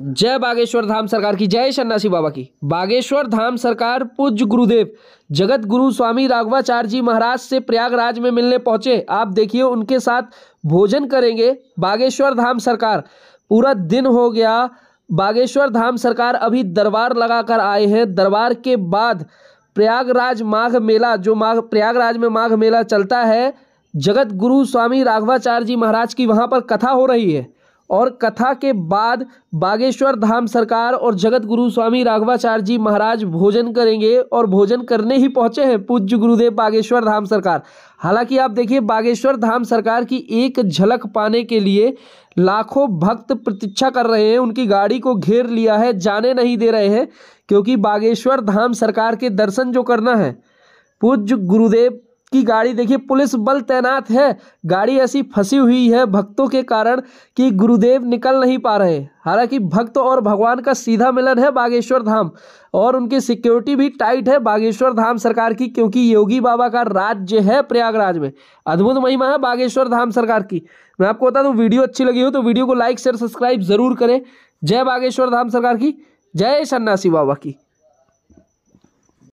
जय बागेश्वर धाम सरकार की जय शन्नासी बाबा की बागेश्वर धाम सरकार पूज्य गुरुदेव जगत गुरु स्वामी राघवाचार्य जी महाराज से प्रयागराज में मिलने पहुंचे आप देखिए उनके साथ भोजन करेंगे बागेश्वर धाम सरकार पूरा दिन हो गया बागेश्वर धाम सरकार अभी दरबार लगाकर आए हैं दरबार के बाद प्रयागराज माघ मेला जो माघ प्रयागराज में माघ मेला चलता है जगत गुरु स्वामी राघवाचार्य जी महाराज की वहाँ पर कथा हो रही है और कथा के बाद बागेश्वर धाम सरकार और जगत गुरु स्वामी राघवाचार्य जी महाराज भोजन करेंगे और भोजन करने ही पहुंचे हैं पूज्य गुरुदेव बागेश्वर धाम सरकार हालांकि आप देखिए बागेश्वर धाम सरकार की एक झलक पाने के लिए लाखों भक्त प्रतीक्षा कर रहे हैं उनकी गाड़ी को घेर लिया है जाने नहीं दे रहे हैं क्योंकि बागेश्वर धाम सरकार के दर्शन जो करना है पूज्य गुरुदेव की गाड़ी देखिए पुलिस बल तैनात है गाड़ी ऐसी फंसी हुई है भक्तों के कारण कि गुरुदेव निकल नहीं पा रहे हालांकि भक्त और भगवान का सीधा मिलन है बागेश्वर धाम और उनकी सिक्योरिटी भी टाइट है बागेश्वर धाम सरकार की क्योंकि योगी बाबा का राज्य है प्रयागराज में अद्भुत महिमा है बागेश्वर धाम सरकार की मैं आपको बता दूँ वीडियो अच्छी लगी हो तो वीडियो को लाइक शेयर सब्सक्राइब जरूर करें जय बागेश्वर धाम सरकार की जय सन्नासी बाबा की